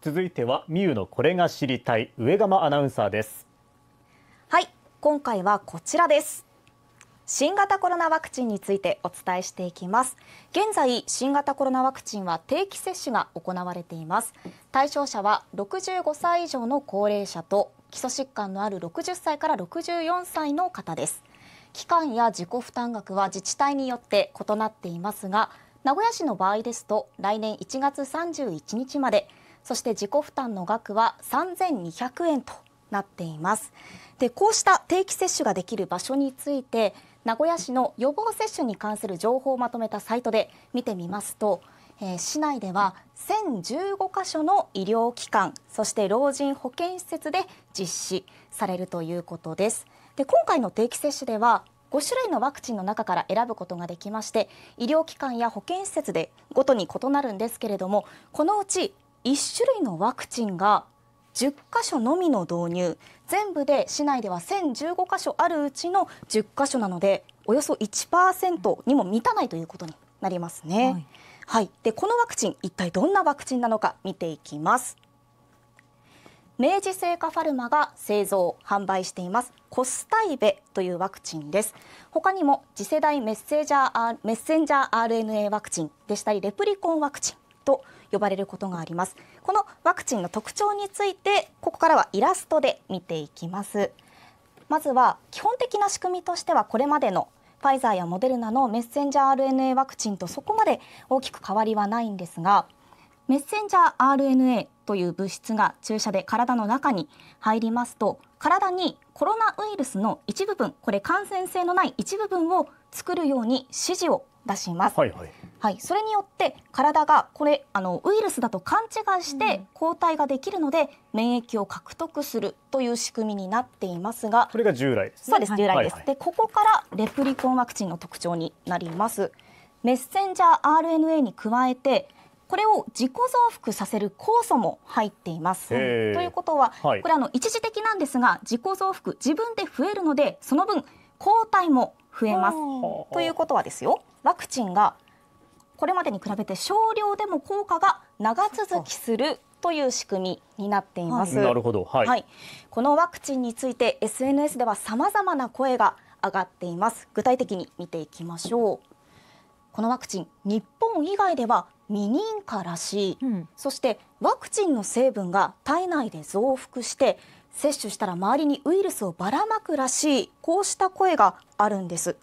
続いてはミュのこれが知りたい上釜アナウンサーですはい今回はこちらです新型コロナワクチンについてお伝えしていきます現在新型コロナワクチンは定期接種が行われています対象者は65歳以上の高齢者と基礎疾患のある60歳から64歳の方です期間や自己負担額は自治体によって異なっていますが名古屋市の場合ですと来年1月31日までそして自己負担の額は3200円となっていますでこうした定期接種ができる場所について名古屋市の予防接種に関する情報をまとめたサイトで見てみますと、えー、市内では1015箇所の医療機関そして老人保健施設で実施されるということですで今回の定期接種では5種類のワクチンの中から選ぶことができまして医療機関や保健施設でごとに異なるんですけれどもこのうち1種類のワクチンが10箇所のみの導入全部で市内では1015カ所あるうちの10箇所なのでおよそ1%にも満たないということになりますね。はい、はい、でこのワクチン一体どんなワクチンなのか見ていきます。明治製菓ファルマが製造販売していますコスタイベというワクチンです他にも次世代メッセンジャーメッセンジャー RNA ワクチンでしたりレプリコンワクチンと呼ばれることがありますこのワクチンの特徴についてここからはイラストで見ていきますまずは基本的な仕組みとしてはこれまでのファイザーやモデルナのメッセンジャー RNA ワクチンとそこまで大きく変わりはないんですがメッセンジャー RNA という物質が注射で体の中に入りますと体にコロナウイルスの一部分これ感染性のない一部分を作るように指示を出します、はいはい、はい、それによって体がこれあのウイルスだと勘違いして抗体ができるので、免疫を獲得するという仕組みになっていますがこれが従来そうです従来です、はい、でここからレプリコンワクチンの特徴になりますメッセンジャー RNA に加えてこれを自己増幅させる酵素も入っています。ということは、はい、これあの一時的なんですが自己増幅自分で増えるのでその分抗体も増えます。ということはですよワクチンがこれまでに比べて少量でも効果が長続きするという仕組みになっています。なるほど、はい、はい、このワクチンについて SNS ではさまざまな声が上がっています。具体的に見ていきましょう。このワクチン、日本以外では未認可らしい、うん、そしてワクチンの成分が体内で増幅して接種したら周りにウイルスをばらまくらしいこうした声があるんです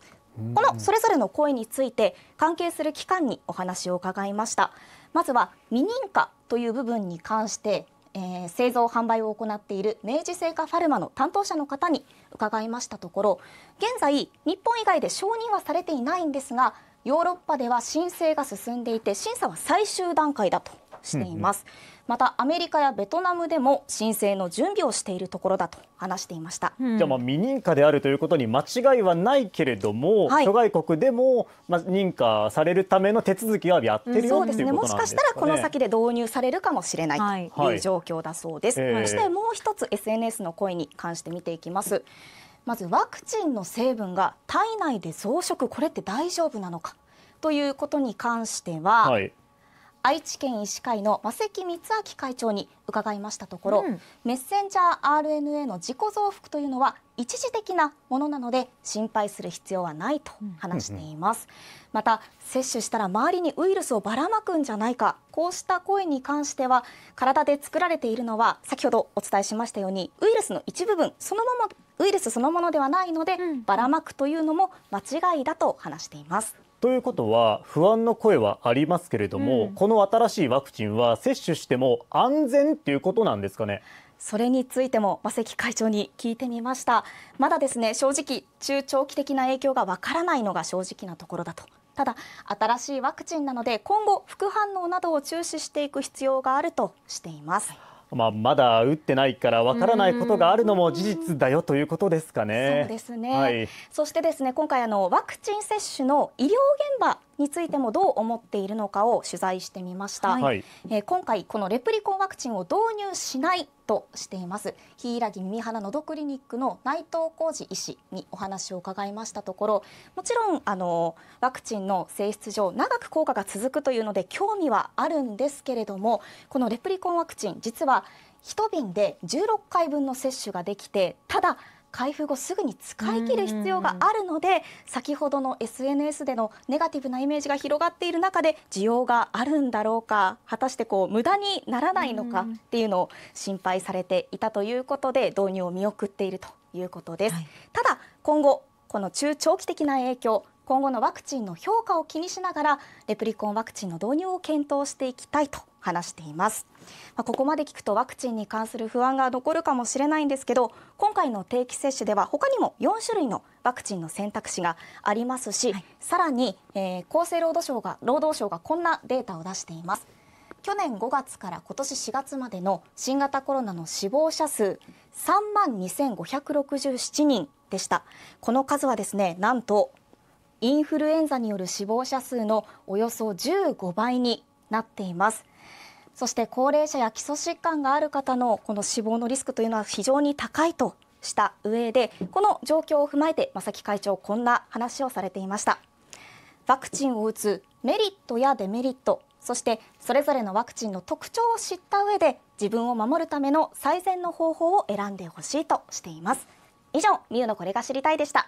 このそれぞれの声について関係する機関にお話を伺いましたまずは未認可という部分に関してえー、製造販売を行っている明治製菓ファルマの担当者の方に伺いましたところ現在日本以外で承認はされていないんですがヨーロッパでは申請が進んでいて審査は最終段階だとしています、うんうんまたアメリカやベトナムでも申請の準備をしているところだと話していました、うん、じゃあまあ未認可であるということに間違いはないけれども、はい、諸外国でもまあ認可されるための手続きはやってるよ、うん、そうですねもしかしたらこの先で導入されるかもしれないという状況だそうです、はいはい、そしてもう一つ SNS の声に関して見ていきます、えーまずワクチンの成分が体内で増殖これって大丈夫なのかということに関しては、はい、愛知県医師会の正木光明会長に伺いましたところ、うん、メッセンジャー RNA の自己増幅というのは一時的なものなので心配する必要はないと話しています、うん、また接種したら周りにウイルスをばらまくんじゃないかこうした声に関しては体で作られているのは先ほどお伝えしましたようにウイルスの一部分そのままウイルスそのものではないので、ばらまくというのも間違いだと話しています。ということは不安の声はありますけれども、うん、この新しいワクチンは接種しても安全っていうことなんですかねそれについても馬関会長に聞いてみましたまだですね正直中長期的な影響がわからないのが正直なところだとただ新しいワクチンなので今後副反応などを注視していく必要があるとしています、はいまあ、まだ打ってないからわからないことがあるのも事実だよということですかね。そうですね、はい、そしてですね今回あのワクチン接種の医療現場についてもどう思っているのかを取材してみました、はい、えー、今回このレプリコンワクチンを導入しないとしています柊耳鼻のどクリニックの内藤浩二医師にお話を伺いましたところもちろんあのワクチンの性質上長く効果が続くというので興味はあるんですけれどもこのレプリコンワクチン実は1瓶で16回分の接種ができてただ開封後すぐに使い切る必要があるので先ほどの SNS でのネガティブなイメージが広がっている中で需要があるんだろうか果たしてこう無駄にならないのかっていうのを心配されていたということで導入を見送っているということです。はい、ただ今後この中長期的な影響今後のワクチンの評価を気にしながらレプリコンワクチンの導入を検討していきたいと話しています。まあ、ここまで聞くとワクチンに関する不安が残るかもしれないんですけど今回の定期接種では他にも4種類のワクチンの選択肢がありますし、はい、さらに、えー、厚生労働省が労働省がこんなデータを出しています。去年5月から今年4月までの新型コロナの死亡者数3万2567人でした。この数はですね、なんとインフルエンザによる死亡者数のおよそ15倍になっています。そして高齢者や基礎疾患がある方のこの死亡のリスクというのは非常に高いとした上でこの状況を踏まえて正木会長こんな話をされていましたワクチンを打つメリットやデメリットそしてそれぞれのワクチンの特徴を知った上で自分を守るための最善の方法を選んでほしいとしています以上ミュウのこれが知りたいでした